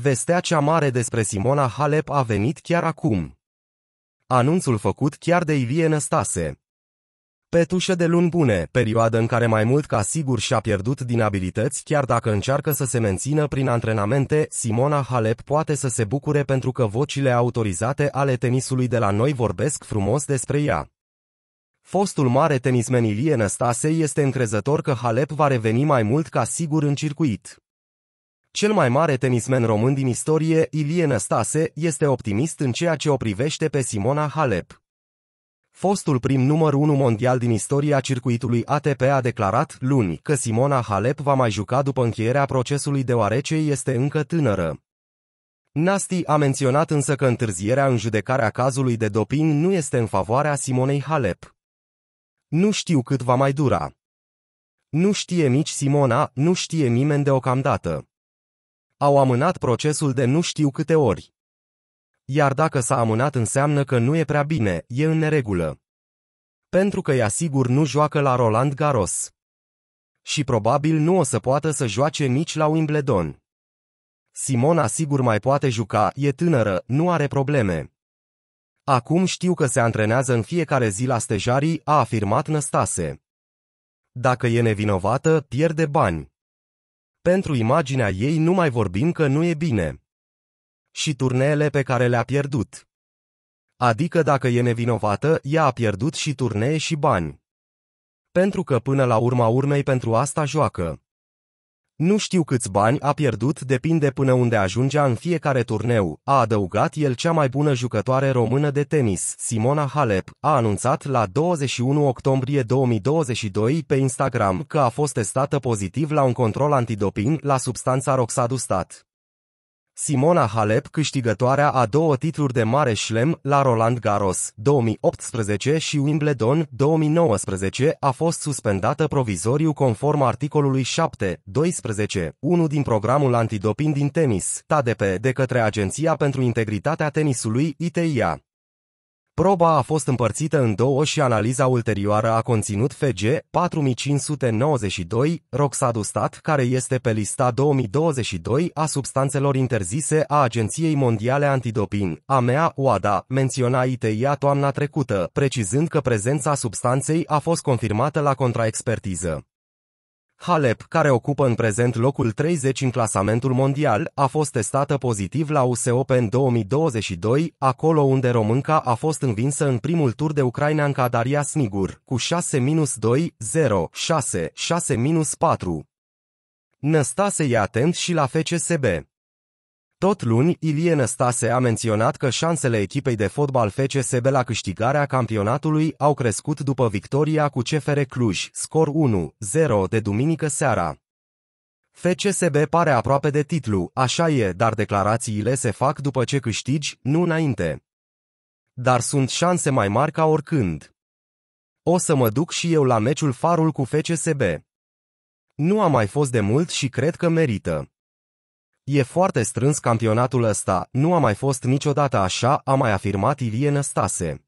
Vestea cea mare despre Simona Halep a venit chiar acum. Anunțul făcut chiar de Ilie Năstase. Pe tușă de luni bune, perioadă în care mai mult ca sigur și-a pierdut din abilități, chiar dacă încearcă să se mențină prin antrenamente, Simona Halep poate să se bucure pentru că vocile autorizate ale tenisului de la noi vorbesc frumos despre ea. Fostul mare tenismen Ilie Năstase este încrezător că Halep va reveni mai mult ca sigur în circuit. Cel mai mare tenismen român din istorie, Ilie Năstase, este optimist în ceea ce o privește pe Simona Halep. Fostul prim număr 1 mondial din istoria circuitului ATP a declarat luni că Simona Halep va mai juca după încheierea procesului deoarece este încă tânără. Nasti a menționat însă că întârzierea în judecarea cazului de doping nu este în favoarea Simonei Halep. Nu știu cât va mai dura. Nu știe nici Simona, nu știe nimeni deocamdată. Au amânat procesul de nu știu câte ori. Iar dacă s-a amânat înseamnă că nu e prea bine, e în neregulă. Pentru că ea sigur nu joacă la Roland Garros. Și probabil nu o să poată să joace nici la Wimbledon. Simona sigur mai poate juca, e tânără, nu are probleme. Acum știu că se antrenează în fiecare zi la stejarii, a afirmat Năstase. Dacă e nevinovată, pierde bani. Pentru imaginea ei nu mai vorbim că nu e bine. Și turneele pe care le-a pierdut. Adică dacă e nevinovată, ea a pierdut și turnee și bani. Pentru că până la urma urmei pentru asta joacă. Nu știu câți bani a pierdut, depinde până unde ajungea în fiecare turneu, a adăugat el cea mai bună jucătoare română de tenis, Simona Halep, a anunțat la 21 octombrie 2022 pe Instagram că a fost testată pozitiv la un control antidoping la substanța Roxadustat. Simona Halep, câștigătoarea a două titluri de mare șlem la Roland Garros 2018 și Wimbledon 2019, a fost suspendată provizoriu conform articolului 7, 12, 1 din programul antidoping din tenis, TADP, de către Agenția pentru Integritatea Tenisului, ITIA. Proba a fost împărțită în două și analiza ulterioară a conținut FG 4592, roxadustat, care este pe lista 2022 a substanțelor interzise a Agenției Mondiale Antidoping, AMEA UADA, menționa ITIA toamna trecută, precizând că prezența substanței a fost confirmată la contraexpertiză. Halep, care ocupă în prezent locul 30 în clasamentul mondial, a fost testată pozitiv la US Open 2022, acolo unde românca a fost învinsă în primul tur de în Cadaria Snigur, cu 6-2, 0, 6, 6-4. Năstase e atent și la FCSB. Tot luni, Ilie Năstase a menționat că șansele echipei de fotbal FCSB la câștigarea campionatului au crescut după victoria cu CFR Cluj, scor 1-0 de duminică seara. FCSB pare aproape de titlu, așa e, dar declarațiile se fac după ce câștigi, nu înainte. Dar sunt șanse mai mari ca oricând. O să mă duc și eu la meciul farul cu FCSB. Nu a mai fost de mult și cred că merită. E foarte strâns campionatul ăsta, nu a mai fost niciodată așa, a mai afirmat Ilie Năstase.